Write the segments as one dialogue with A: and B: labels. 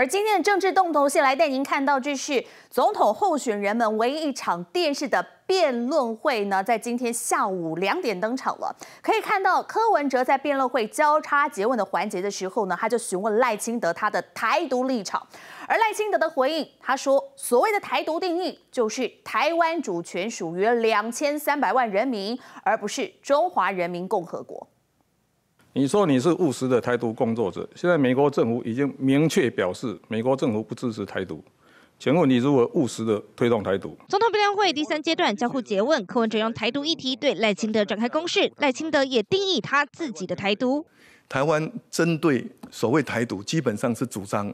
A: 而今天的政治动头戏来带您看到，这是总统候选人们唯一一场电视的辩论会呢，在今天下午两点登场了。可以看到柯文哲在辩论会交叉结问的环节的时候呢，他就询问赖清德他的台独立场，而赖清德的回应，他说所谓的台独定义就是台湾主权属于两千三百万人民，而不是中华人民共和国。
B: 你说你是务实的台独工作者，现在美国政府已经明确表示，美国政府不支持台独，请问你如何务实的推动台独？
C: 总统辩论会第三阶段交互诘问，柯文哲用台独议题对赖清德展开攻势，赖清德也定义他自己的台独。
D: 台湾针对所谓台独，基本上是主张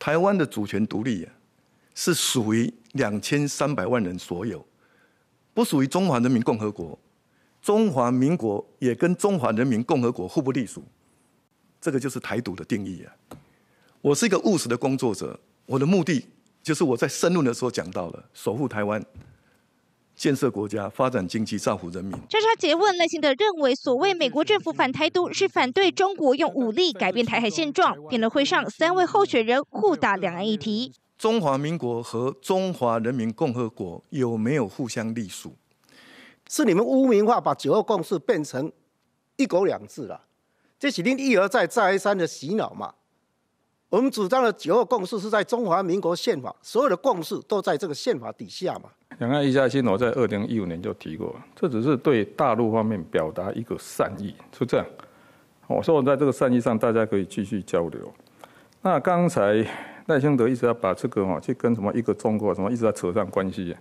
D: 台湾的主权独立是属于两千三百万人所有，不属于中华人民共和国。中华民国也跟中华人民共和国互不隶属，这个就是台独的定义啊！我是一个务实的工作者，我的目的就是我在申论的时候讲到了：守护台湾，建设国家，发展经济，造福人民。
C: 这是他问耐心的认为，所谓美国政府反台独，是反对中国用武力改变台海现状。辩论会上，三位候选人互打两岸议题。
D: 中华民国和中华人民共和国有没有互相隶属？是你们污名化，把九二共识变成一国两制了。这是另一而再再而三的洗脑嘛？我们主张的九二共识是在中华民国宪法，所有的共识都在这个宪法底下嘛？
B: 两岸一家亲，我在二零一五年就提过，这只是对大陆方面表达一个善意，是这样。我说我在这个善意上，大家可以继续交流。那刚才赖清德一直要把这个哈去跟什么一个中国什么一直在扯上关系。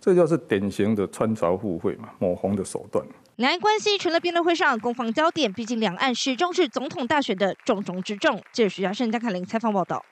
B: 这就是典型的穿凿附会嘛，抹红的手段。
C: 两岸关系除了辩论会上攻防焦点，毕竟两岸始终是总统大选的重中之重。记者徐嘉盛、江凯琳采访报道。